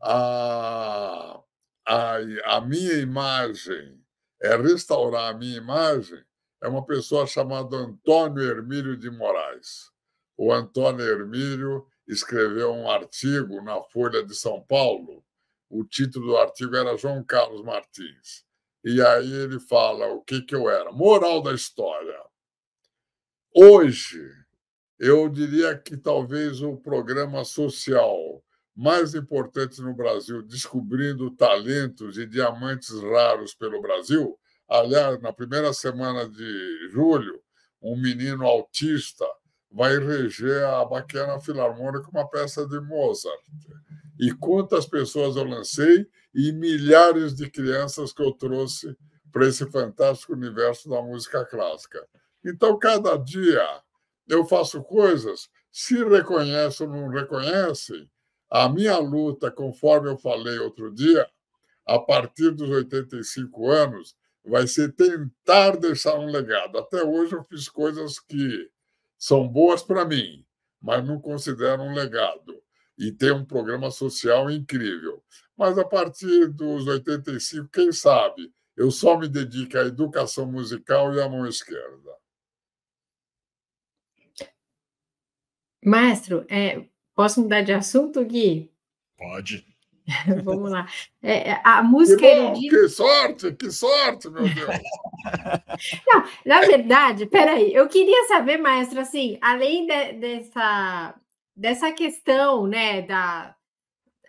a, a, a minha imagem, é restaurar a minha imagem, é uma pessoa chamada Antônio Hermílio de Moraes. O Antônio Hermílio escreveu um artigo na Folha de São Paulo. O título do artigo era João Carlos Martins. E aí ele fala o que, que eu era. Moral da história. Hoje, eu diria que talvez o programa social mais importante no Brasil, descobrindo talentos e diamantes raros pelo Brasil. Aliás, na primeira semana de julho, um menino autista vai reger a Baquena Filarmônica, uma peça de Mozart. E quantas pessoas eu lancei e milhares de crianças que eu trouxe para esse fantástico universo da música clássica. Então, cada dia eu faço coisas, se reconhecem ou não reconhecem, a minha luta, conforme eu falei outro dia, a partir dos 85 anos, vai ser tentar deixar um legado. Até hoje eu fiz coisas que são boas para mim, mas não considero um legado. E tem um programa social incrível mas a partir dos 85, quem sabe, eu só me dedico à educação musical e à mão esquerda. Maestro, é, posso mudar de assunto, Gui? Pode. (laughs) Vamos lá. É, é, a música que, bom, erudita... que sorte, que sorte, meu Deus! (laughs) Não, na verdade, peraí, eu queria saber, maestro, assim, além de, dessa, dessa questão, né, da,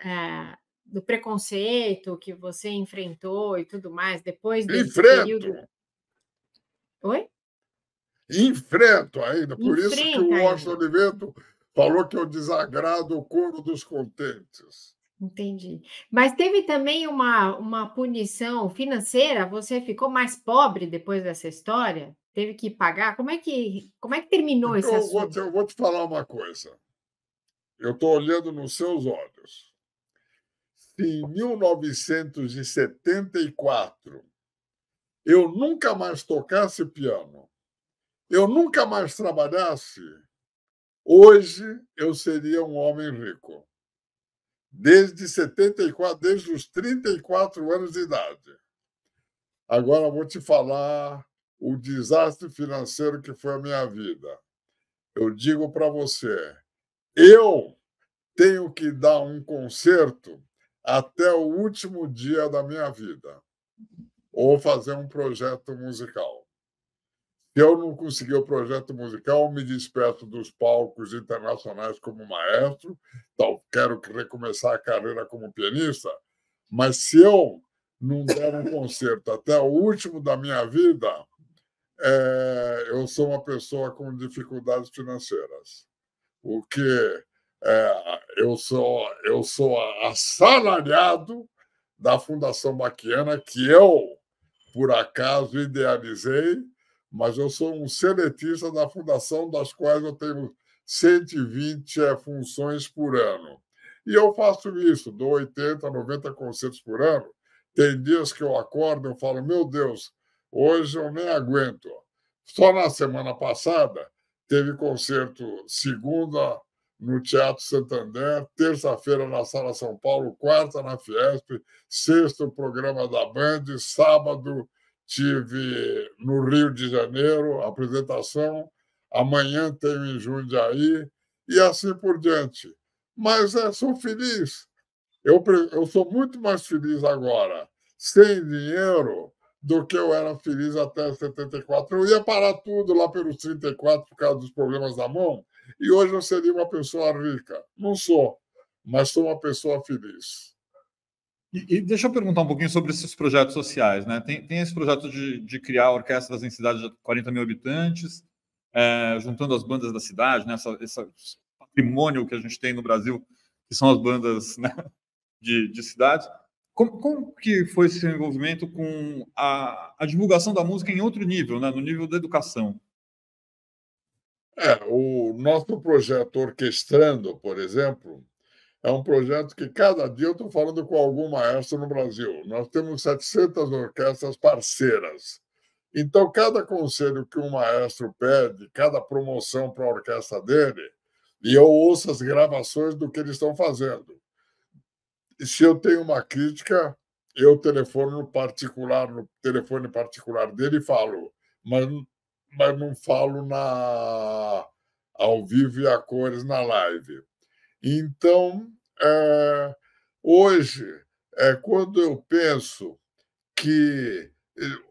é, do preconceito que você enfrentou e tudo mais depois desse Enfrento. período. Oi? Enfrento ainda, por Enfrenta isso que o Washington Oliveto falou que eu desagrado o coro dos contentes. Entendi. Mas teve também uma, uma punição financeira? Você ficou mais pobre depois dessa história? Teve que pagar? Como é que, como é que terminou então, esse assunto? Eu vou, te, eu vou te falar uma coisa. Eu estou olhando nos seus olhos em 1974 eu nunca mais tocasse piano, eu nunca mais trabalhasse, hoje eu seria um homem rico. Desde 74, desde os 34 anos de idade. Agora vou te falar o desastre financeiro que foi a minha vida. Eu digo para você, eu tenho que dar um concerto até o último dia da minha vida, ou fazer um projeto musical. Se eu não conseguir o projeto musical, me despeço dos palcos internacionais como maestro, então quero recomeçar a carreira como pianista, mas se eu não der um concerto até o último da minha vida, é, eu sou uma pessoa com dificuldades financeiras. O que é, eu sou eu sou assalariado da Fundação Baquiana que eu por acaso idealizei, mas eu sou um seletista da fundação das quais eu tenho 120 é, funções por ano. E eu faço isso, dou 80, 90 concertos por ano. Tem dias que eu acordo e falo, meu Deus, hoje eu nem aguento. Só na semana passada teve concerto segunda, no Teatro Santander, terça-feira na Sala São Paulo, quarta na Fiesp, sexto programa da Band, sábado tive no Rio de Janeiro apresentação, amanhã tenho em Jundiaí e assim por diante. Mas é, sou feliz. Eu, eu sou muito mais feliz agora, sem dinheiro, do que eu era feliz até 74. Eu ia parar tudo lá pelos 34 por causa dos problemas da mão e hoje eu seria uma pessoa rica. Não sou, mas sou uma pessoa feliz. E, e deixa eu perguntar um pouquinho sobre esses projetos sociais. Né? Tem, tem esse projeto de, de criar orquestras em cidades de 40 mil habitantes, é, juntando as bandas da cidade, né? Essa, esse patrimônio que a gente tem no Brasil, que são as bandas (laughs) né? de, de cidades. Como, como, que foi esse envolvimento com a, a, divulgação da música em outro nível, né? no nível da educação? É, o nosso projeto Orquestrando, por exemplo, é um projeto que cada dia eu estou falando com algum maestro no Brasil. Nós temos 700 orquestras parceiras. Então, cada conselho que um maestro pede, cada promoção para a orquestra dele, e eu ouço as gravações do que eles estão fazendo. E se eu tenho uma crítica, eu telefono no particular, no telefone particular dele e falo, mas mas não falo na ao vivo e a cores na live. Então, é, hoje, é quando eu penso que,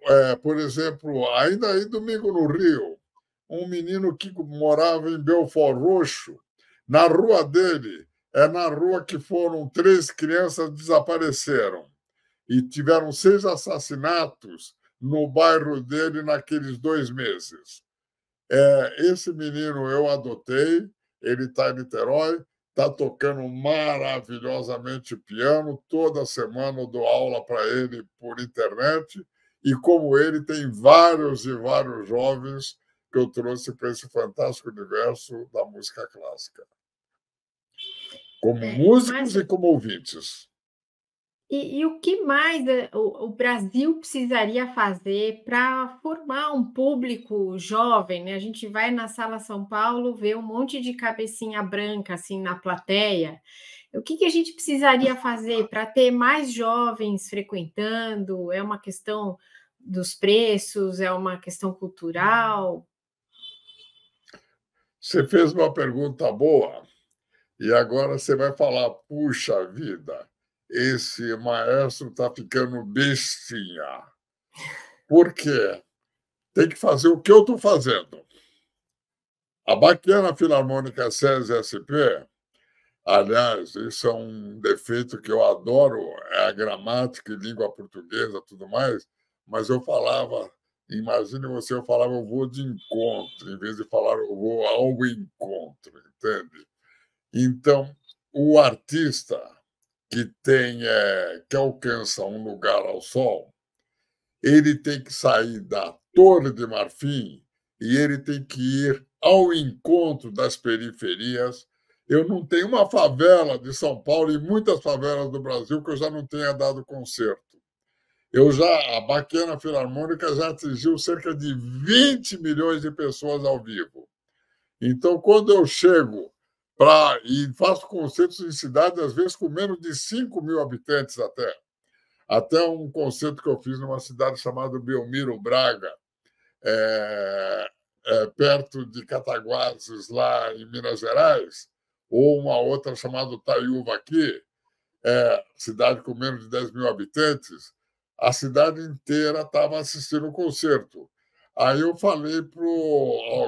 é, por exemplo, ainda aí domingo no Rio, um menino que morava em Belfort Roxo, na rua dele, é na rua que foram três crianças desapareceram e tiveram seis assassinatos no bairro dele naqueles dois meses. É, esse menino eu adotei, ele está em Niterói, está tocando maravilhosamente piano, toda semana eu dou aula para ele por internet, e como ele, tem vários e vários jovens que eu trouxe para esse fantástico universo da música clássica. Como é, músicos e como ouvintes. E, e, o que mais né, o, o Brasil precisaria fazer para formar um público jovem? Né? A gente vai na Sala São Paulo ver um monte de cabecinha branca assim na plateia. O que, que a gente precisaria fazer para ter mais jovens frequentando? É uma questão dos preços? É uma questão cultural? Você fez uma pergunta boa e agora você vai falar, puxa vida esse maestro está ficando bestinha. Por quê? Tem que fazer o que eu estou fazendo. A Baquiana Filarmônica césar SP, aliás, isso é um defeito que eu adoro, é a gramática e língua portuguesa tudo mais, mas eu falava, imagine você, eu falava eu vou de encontro, em vez de falar eu vou ao encontro, entende? Então, o artista, que tem é, que alcança um lugar ao sol, ele tem que sair da Torre de Marfim e ele tem que ir ao encontro das periferias. Eu não tenho uma favela de São Paulo e muitas favelas do Brasil que eu já não tenha dado concerto. Eu já a Baquena Filarmônica já atingiu cerca de 20 milhões de pessoas ao vivo. Então, quando eu chego Pra, e faço concertos em cidades às vezes, com menos de 5 mil habitantes até. Até um concerto que eu fiz numa cidade chamada Belmiro Braga, é, é, perto de Cataguases, lá em Minas Gerais, ou uma outra chamada Taiúva aqui, é, cidade com menos de 10 mil habitantes, a cidade inteira estava assistindo o um concerto. Aí eu falei para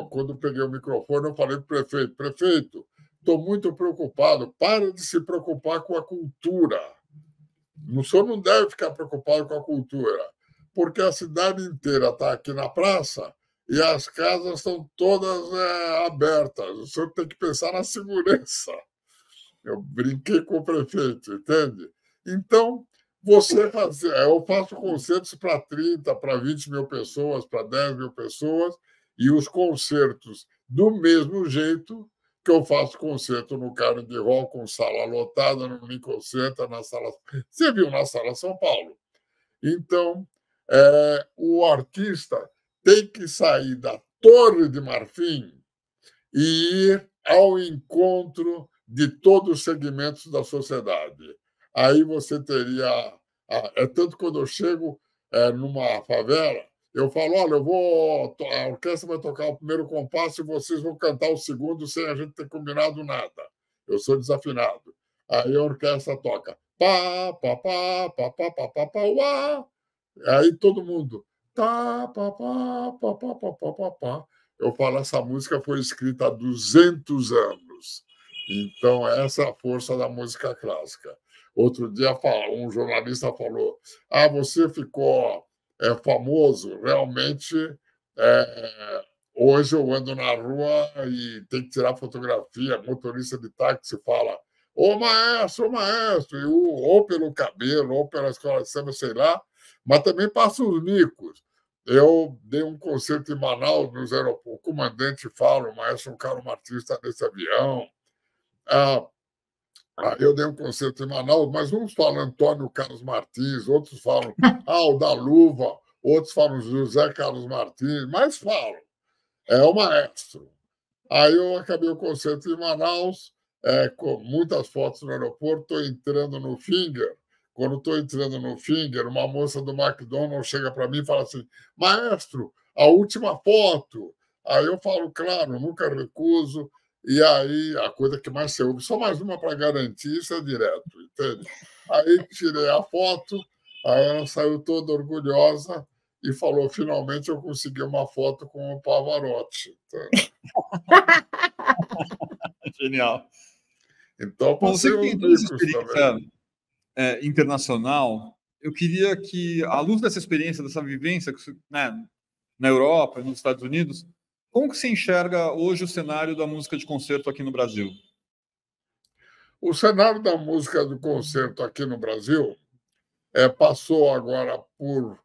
quando eu peguei o microfone, eu falei para o prefeito, prefeito, estou muito preocupado. Para de se preocupar com a cultura. O senhor não deve ficar preocupado com a cultura, porque a cidade inteira está aqui na praça e as casas estão todas é, abertas. O senhor tem que pensar na segurança. Eu brinquei com o prefeito, entende? Então, você fazer. É, eu faço concertos para 30, para 20 mil pessoas, para 10 mil pessoas, e os concertos do mesmo jeito que eu faço concerto no Carnegie Hall com sala lotada, no Lincoln Center, na sala... (laughs) Você viu na sala São Paulo. Então, é, o artista tem que sair da Torre de Marfim e ir ao encontro de todos os segmentos da sociedade. Aí você teria... É tanto quando eu chego é, numa favela, eu falo, olha, eu vou, a orquestra vai tocar o primeiro compasso e vocês vão cantar o segundo sem a gente ter combinado nada. Eu sou desafinado. Aí a orquestra toca pá, pá, pá, pá, pá, pá, pá, pá, uá. Aí todo mundo tá, pá, pá, pá, pá, pá, pá, pá, pá. Eu falo, essa música foi escrita há 200 anos. Então, essa é a força da música clássica. Outro dia, um jornalista falou, ah, você ficou é famoso. Realmente, é, hoje eu ando na rua e tem que tirar fotografia. Motorista de táxi fala: Ô maestro, ô maestro, e, ou pelo cabelo, ou pela escola de samba, sei lá, mas também passa os micos. Eu dei um concerto em Manaus, nos aeroportos. O comandante fala: o maestro é um cara, um artista desse avião. Ah, ah, eu dei um concerto em Manaus, mas uns falam Antônio Carlos Martins, outros falam (laughs) Al da Luva, outros falam José Carlos Martins, mas falam. É o maestro. Aí eu acabei o concerto em Manaus, é, com muitas fotos no aeroporto, estou entrando no Finger. Quando estou entrando no Finger, uma moça do McDonald's chega para mim e fala assim: Maestro, a última foto. Aí eu falo, claro, nunca recuso. E aí a coisa que mais se ouve, só mais uma para garantir, isso é direto, entende? Aí tirei a foto, aí ela saiu toda orgulhosa e falou: finalmente eu consegui uma foto com o Pavarotti. (laughs) Genial. Então, você que tem experiência é, internacional, eu queria que, à luz dessa experiência, dessa vivência né, na Europa, nos Estados Unidos, como que se enxerga hoje o cenário da música de concerto aqui no Brasil? O cenário da música de concerto aqui no Brasil é, passou agora por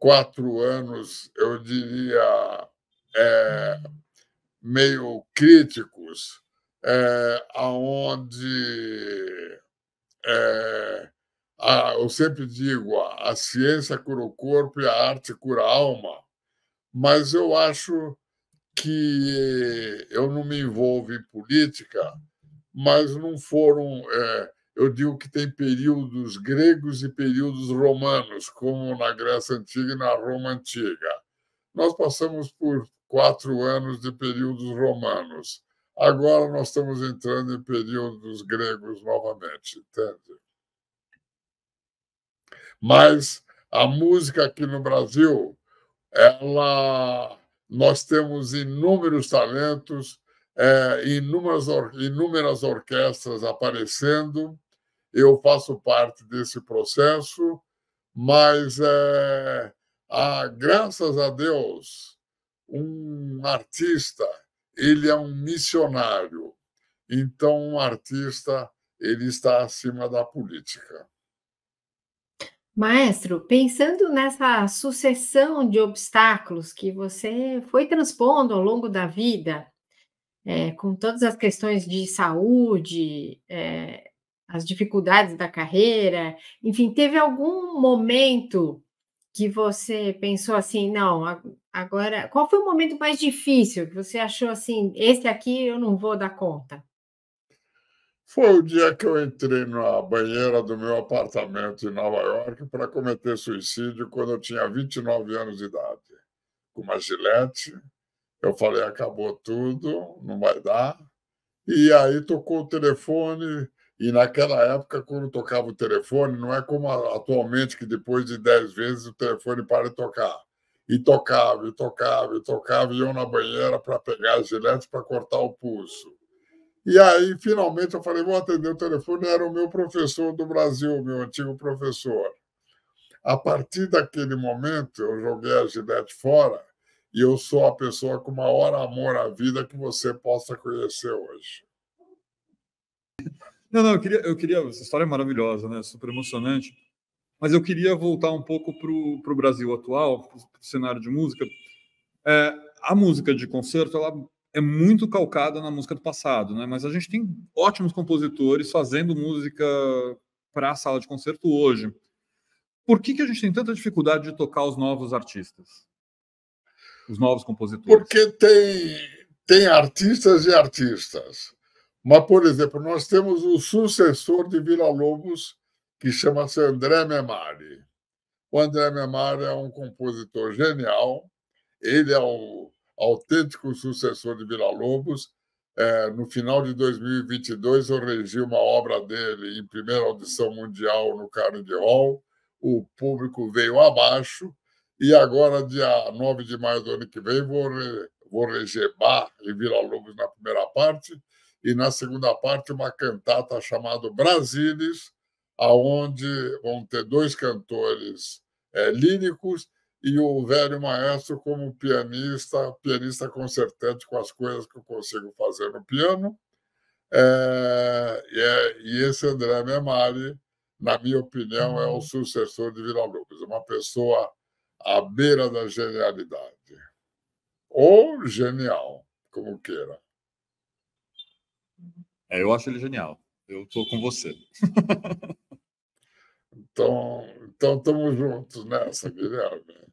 quatro anos, eu diria, é, meio críticos, é, aonde é, a, eu sempre digo a, a ciência cura o corpo e a arte cura a alma, mas eu acho que eu não me envolvo em política, mas não foram. É, eu digo que tem períodos gregos e períodos romanos, como na Grécia Antiga e na Roma Antiga. Nós passamos por quatro anos de períodos romanos. Agora nós estamos entrando em períodos gregos novamente, entende? Mas a música aqui no Brasil, ela nós temos inúmeros talentos, é, inúmeras, or inúmeras orquestras aparecendo. Eu faço parte desse processo, mas é, a, graças a Deus, um artista ele é um missionário. Então, um artista ele está acima da política. Maestro, pensando nessa sucessão de obstáculos que você foi transpondo ao longo da vida, é, com todas as questões de saúde, é, as dificuldades da carreira, enfim, teve algum momento que você pensou assim, não, agora, qual foi o momento mais difícil que você achou assim, esse aqui eu não vou dar conta? foi o dia que eu entrei na banheira do meu apartamento em Nova York para cometer suicídio quando eu tinha 29 anos de idade. Com uma gilete, eu falei: acabou tudo, não vai dar. E aí tocou o telefone, e naquela época, quando tocava o telefone, não é como atualmente, que depois de 10 vezes o telefone para de tocar. E tocava, e tocava, e tocava, e eu na banheira para pegar a gilete para cortar o pulso. E aí, finalmente, eu falei: vou atender o telefone. Era o meu professor do Brasil, meu antigo professor. A partir daquele momento, eu joguei a Gillette fora e eu sou a pessoa com maior amor à vida que você possa conhecer hoje. Não, não, eu queria, eu queria. Essa história é maravilhosa, né? Super emocionante. Mas eu queria voltar um pouco para o Brasil atual, para o cenário de música. É, a música de concerto, ela é muito calcada na música do passado, né? Mas a gente tem ótimos compositores fazendo música para a sala de concerto hoje. Por que, que a gente tem tanta dificuldade de tocar os novos artistas? Os novos compositores? Porque tem, tem artistas e artistas. Mas, por exemplo, nós temos o sucessor de Vila Lobos, que chama-se André Memari. O André Memari é um compositor genial, ele é o autêntico sucessor de Vila Lobos. É, no final de 2022, eu regi uma obra dele em primeira audição mundial no Carnegie Hall. O público veio abaixo. E agora, dia 9 de maio do ano que vem, vou, re, vou reger Bar e Vila Lobos na primeira parte. E na segunda parte, uma cantata chamada Brasilis, aonde vão ter dois cantores é, líricos e o velho maestro como pianista, pianista concertante com as coisas que eu consigo fazer no piano. É, e é, esse André Memari, na minha opinião, é o uhum. sucessor de Vila Lobos, uma pessoa à beira da genialidade. Ou genial, como queira. É, eu acho ele genial. Eu estou com você. então, então estamos juntos nessa, Guilherme.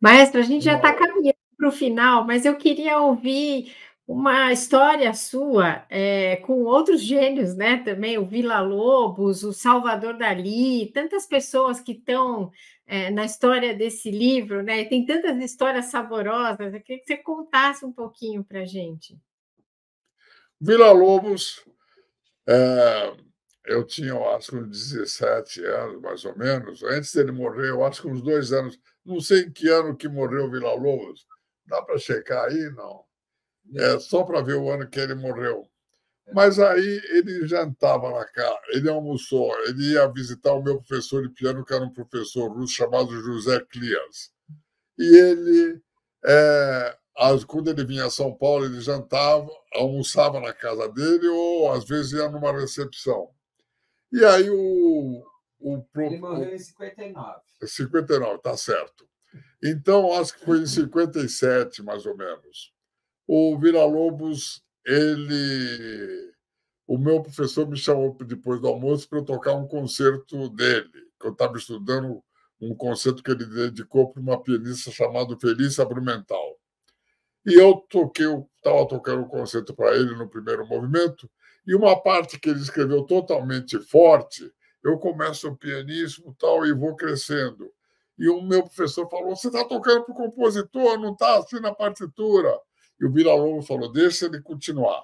Maestro, a gente já está caminhando para o final, mas eu queria ouvir uma história sua é, com outros gênios, né? Também o Vila Lobos, o Salvador Dali, tantas pessoas que estão é, eh, na história desse livro, né? tem tantas histórias saborosas. Eu queria que você contasse um pouquinho para gente. Vila Lobos, é, eu tinha, eu acho, uns 17 anos, mais ou menos. Antes dele morrer, eu acho que uns dois anos não sei em que ano que morreu Vila Lobos. Dá para checar aí? Não. É só para ver o ano que ele morreu. É. Mas aí ele jantava na casa, ele almoçou, ele ia visitar o meu professor de piano, que era um professor russo chamado José Clias. E ele, é, quando ele vinha a São Paulo, ele jantava, almoçava na casa dele ou às vezes ia numa recepção. E aí o, o pro... Ele morreu em 59. 59, tá certo. Então, acho que foi em 57, mais ou menos. O Vira-Lobos, ele. O meu professor me chamou depois do almoço para eu tocar um concerto dele, que eu estava estudando um concerto que ele dedicou para uma pianista chamada Felícia Brumental. E eu toquei, estava tocando o um concerto para ele no primeiro movimento, e uma parte que ele escreveu totalmente forte, eu começo o pianismo tal e vou crescendo. E o meu professor falou: Você está tocando para o compositor, não está assim na partitura. E o Vila Lobos falou: Deixa ele continuar.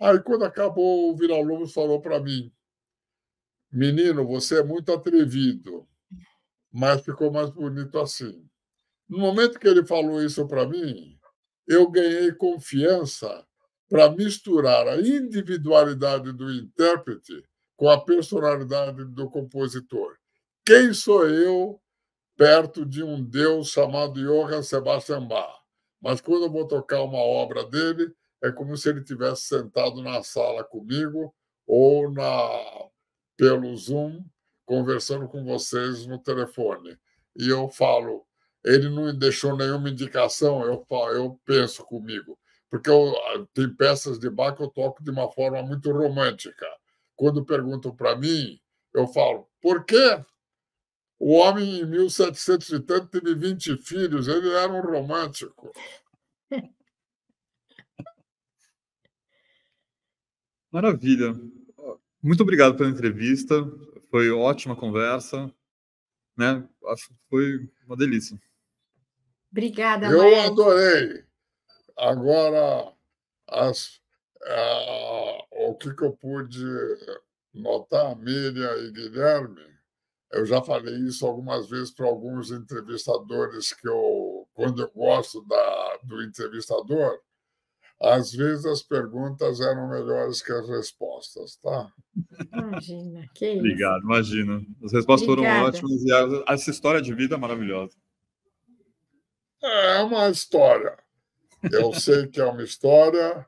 Aí, quando acabou, o Vila Lobos falou para mim: Menino, você é muito atrevido, mas ficou mais bonito assim. No momento que ele falou isso para mim, eu ganhei confiança para misturar a individualidade do intérprete com a personalidade do compositor. Quem sou eu perto de um deus chamado Johann Sebastian Bach? Mas quando eu vou tocar uma obra dele, é como se ele tivesse sentado na sala comigo ou na pelo Zoom conversando com vocês no telefone. E eu falo, ele não deixou nenhuma indicação, eu falo, eu penso comigo, porque eu, tem peças de Bach que eu toco de uma forma muito romântica quando perguntam para mim, eu falo, por quê? O homem, em 1700 e tanto, teve 20 filhos, ele era um romântico. (laughs) Maravilha. Muito obrigado pela entrevista, foi ótima conversa, né? Acho que foi uma delícia. Obrigada, Eu adorei. Agora, as. Uh é, o que, que eu pude notar, Miriam e Guilherme, eu já falei isso algumas vezes para alguns entrevistadores que eu, quando eu gosto da, do entrevistador, às vezes as perguntas eram melhores que as respostas, tá? Imagina, que isso. Obrigado, imagina. As respostas Obrigada. foram ótimas e a, essa história de vida é maravilhosa. É uma história. Eu sei que é uma história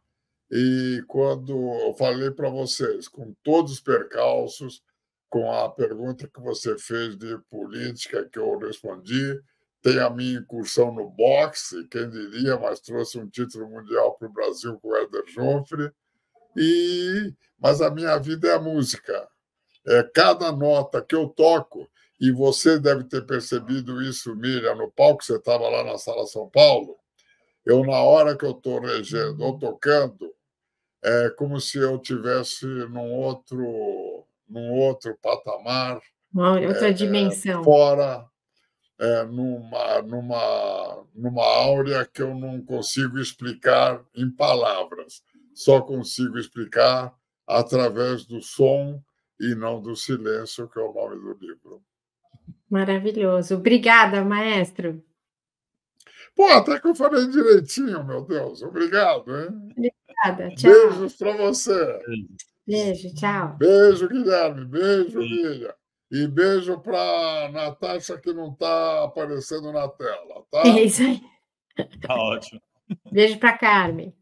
e quando eu falei para vocês, com todos os percalços, com a pergunta que você fez de política que eu respondi, tem a minha incursão no boxe, quem diria, mas trouxe um título mundial para o Brasil com o Éder Joffre. E, mas a minha vida é a música. É cada nota que eu toco, e você deve ter percebido isso, Miriam, no palco, você estava lá na Sala São Paulo. Eu, na hora que eu estou regendo ou uhum. tocando, é como se eu tivesse num outro, num outro patamar, Uma outra é, dimensão, fora, é, numa, numa, numa áurea que eu não consigo explicar em palavras, só consigo explicar através do som e não do silêncio, que é o nome do livro. Maravilhoso. Obrigada, maestro. Pô, até que eu falei direitinho, meu Deus. Obrigado, hein? Obrigada, tchau. Beijos para você. Beijo, tchau. Beijo, Guilherme. Beijo, Lívia. E beijo para Natasha, que não está aparecendo na tela, tá? É isso aí. Tá ótimo. Beijo para Carmen.